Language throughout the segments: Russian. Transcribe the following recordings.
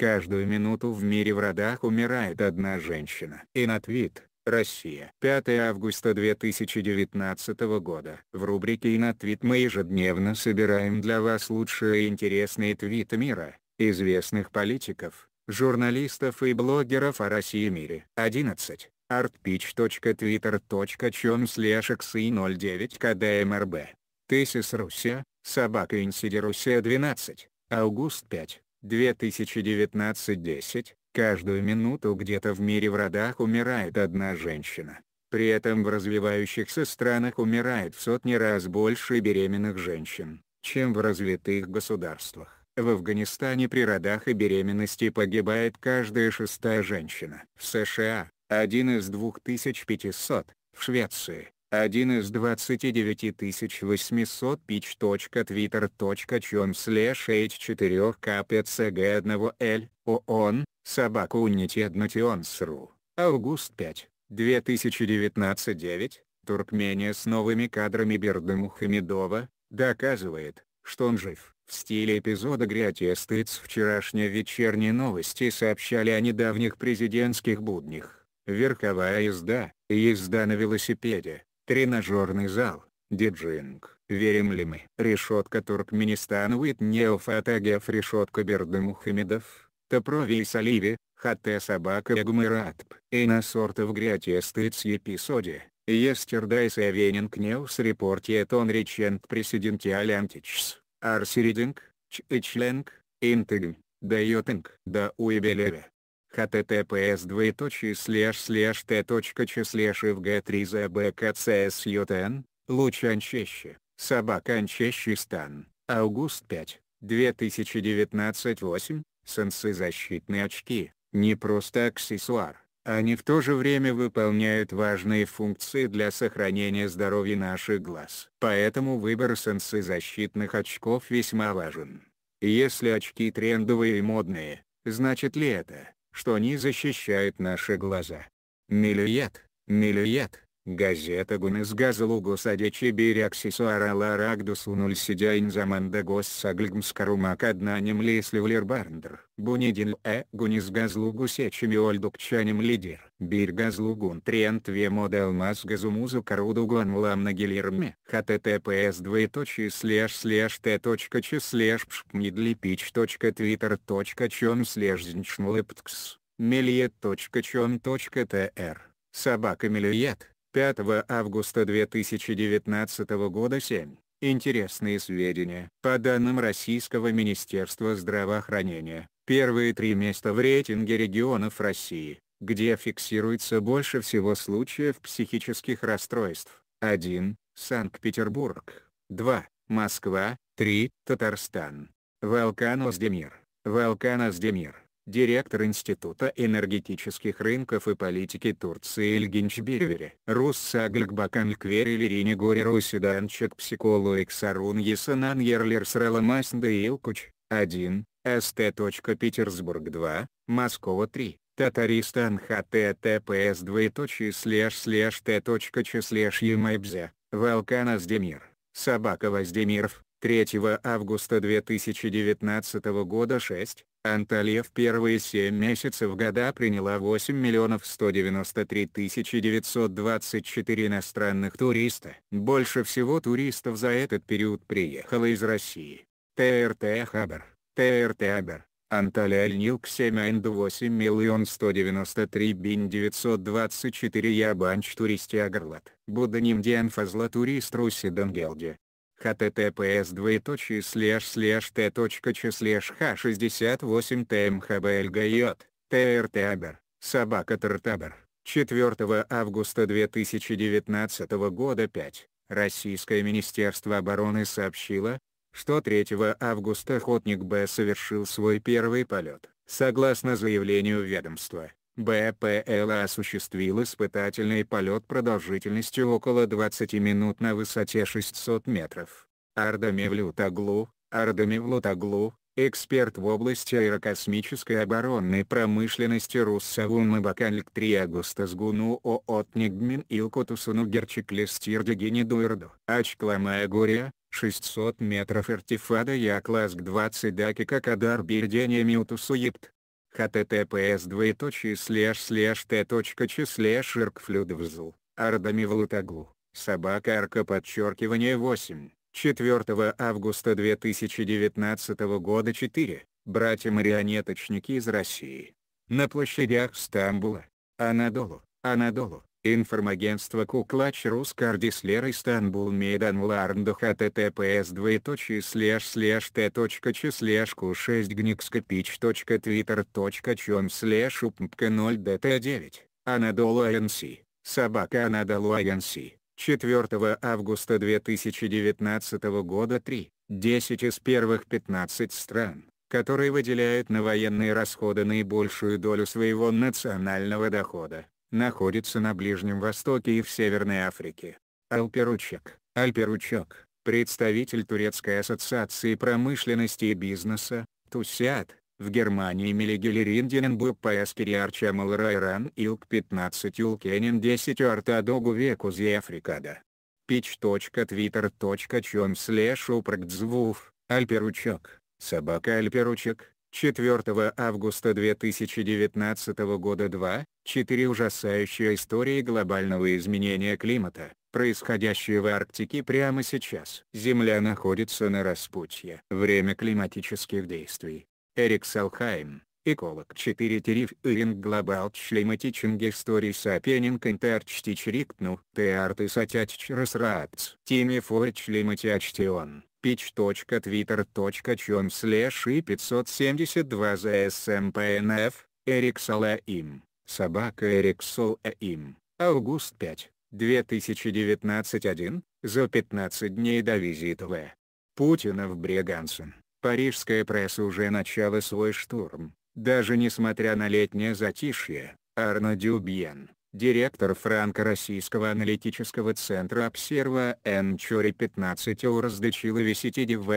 Каждую минуту в мире в родах умирает одна женщина. Инатвит, Россия. 5 августа 2019 года. В рубрике «Инатвит» мы ежедневно собираем для вас лучшие и интересные твиты мира, известных политиков, журналистов и блогеров о России и мире. 11 artpitch.twitter.com slash 09 kdmrb. Тесис Руссия, собака Инсиди Руссия 12, август 5. 2019-10, каждую минуту где-то в мире в родах умирает одна женщина. При этом в развивающихся странах умирает в сотни раз больше беременных женщин, чем в развитых государствах. В Афганистане при родах и беременности погибает каждая шестая женщина. В США – один из 2500, в Швеции один из 29800 pitch.twitter.com slash h4kpcg1l, оон, собака унитеднатионс.ру, август 5, 2019-9, Туркмения с новыми кадрами Бердаму Хамидова, доказывает, что он жив. В стиле эпизода Грятия Стыц вчерашние вечерние новости сообщали о недавних президентских буднях верховая езда, езда на велосипеде, Тренажерный зал, диджинг, верим ли мы? Решетка Туркменистана Уитнеов Атагев решетка Бердымухамедов, Топровий Саливи, Хате Собака Ягмыратп. И на сортов грятиест эпизоде, Естердайс Авенинг Неус репортиет он речент пресидентиаль античс, Арсиридинг, Чичленг, Интегм, Дайотинг, да Уебелеве https двоеточие слэш слэш т точка че слэш в г 3 з б к ц с ю т н лучанчеще собаканчеще стан август 5 2019 8 сенсы защитные очки не просто аксессуар они в то же время выполняют важные функции для сохранения здоровья наших глаз. Поэтому выбор сенсы защитных очков весьма важен. Если очки трендовые и модные, значит ли это, что они защищают наши глаза. Миллиард, миллиард, Газета Гунес Газалугус Адечи Биряксису Арала Арагдус Унуль Сидяин Заманда Гос Саглгмс Карумак Однанем Лесли Бунидин Э Гунис Газлугу Сечими Ольдукчанем Лидер. Бир Газлугун Триент Вемод Алмаз Газумузу Каруду Гуанлам на Гилирме. ХТТПС двоеточие слэш слэш Т точка Ч слэш пшпмидлипич точка Твиттер точка Чем слэш Зинчнулэпткс. Мелье точка Чем точка ТР. Собака Мельет. 5 августа 2019 года 7. Интересные сведения. По данным Российского Министерства здравоохранения, первые три места в рейтинге регионов России, где фиксируется больше всего случаев психических расстройств. 1. Санкт-Петербург. 2. Москва. 3. Татарстан. Волкан Оздемир. Волкан Оздемир директор Института энергетических рынков и политики Турции Ильгинч Бервери. Русса Аглькбакан Льквери Гори, Горе Русиданчик Психолог Сарун Есанан Ерлер Сраламасн Илкуч, 1, СТ.Петербург 2, Москва 3. Татаристан хттпс двоеточие слэш слэш т точка ч слэш Аздемир, Собака Воздемиров, 3 августа 2019 года 6, Анталия в первые 7 месяцев года приняла 8 миллионов 193 тысячи 924 иностранных туриста. Больше всего туристов за этот период приехало из России. ТРТ Хабар, ТРТ Абер, Анталия Нилк 7 Айнд 8 миллион 193 бин 924 Ябанч туристи Агрлат. Будданим Диан Фазла турист Руси Дангелди, https двоеточие слэш слэш т точка ч слэш х 68 тмхблгй тртабер собака тртабер 4 августа 2019 года 5 Российское Министерство обороны сообщило, что 3 августа «Охотник Б» совершил свой первый полет. Согласно заявлению ведомства, БПЛА осуществил испытательный полет продолжительностью около 20 минут на высоте 600 метров. Ардами Влютаглу, Ардами Влутаглу, эксперт в области аэрокосмической оборонной промышленности Руссавун Мабакалик Триагустас Гуну Оотнигмин Илкотусуну Герчиклестир Дегенидуэрду. Ачкламая Гория, 600 метров артефада Якласк 20 Дакика Кадар Бирдения Миутусу Епт https двоеточие слэш слэш т точка че слэш иркфлюдвзл, ардамивлутаглу, собака арка подчеркивание 8, 4 августа 2019 года 4, братья-марионеточники из России. На площадях Стамбула, Анадолу, Анадолу, Информагентство Куклач Рускардислер Истанбул Медан Ларндо хттпс двоеточие слэш слэш т точка ч слэш ку 6 гникскопич точка твиттер точка чон слэш упмпка 0 дт 9 Анадолу Айнси, собака Анадолу Айнси, 4 августа 2019 года 3, 10 из первых 15 стран которые выделяют на военные расходы наибольшую долю своего национального дохода, находится на Ближнем Востоке и в Северной Африке. Алперучек, Альперучок, представитель Турецкой ассоциации промышленности и бизнеса, Тусят, в Германии Мелигелериндинен Буппаэскери Арчамал Райран Илк 15 Улкенин 10 веку Векузи Африкада. Пич.твиттер.чем слэш упрыгдзвуф, Альперучок, собака Альперучек, 4 августа 2019 года 2, 4 ужасающие истории глобального изменения климата, происходящая в Арктике прямо сейчас. Земля находится на распутье. Время климатических действий. Эрик Салхайм, эколог 4 Териф Иринг Глобал Члематичинг Историй Сапенинг Интерчтич Риктну, Теарты Сатяч Расраатц Тими Форч Лиматиачтион pitch.twitter.com и 572 ZSMPNF, Эрик Салаим, собака Эрик Солаим, август 5, 2019 1, за 15 дней до визита В. Путина в Брегансон. Парижская пресса уже начала свой штурм, даже несмотря на летнее затишье, Арно Дюбьен директор Франко-Российского аналитического центра обсерва Н. Энчори 15 раздачила висетиди в.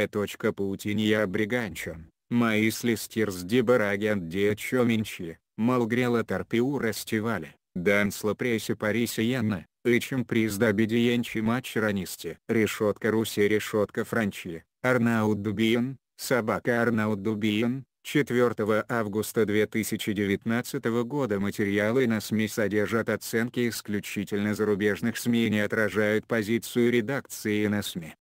Паутинья обриганчон, маис листирс дебарагент диачо минчи, малгрела торпиура стивали, дансла прейси парисиена, ичем призда бедиенчи матч ранисти. Решетка Руси решетка Франчи, Арнаут Дубиен, собака Арнаут Дубиен, 4 августа 2019 года материалы на СМИ содержат оценки исключительно зарубежных СМИ и не отражают позицию редакции на СМИ.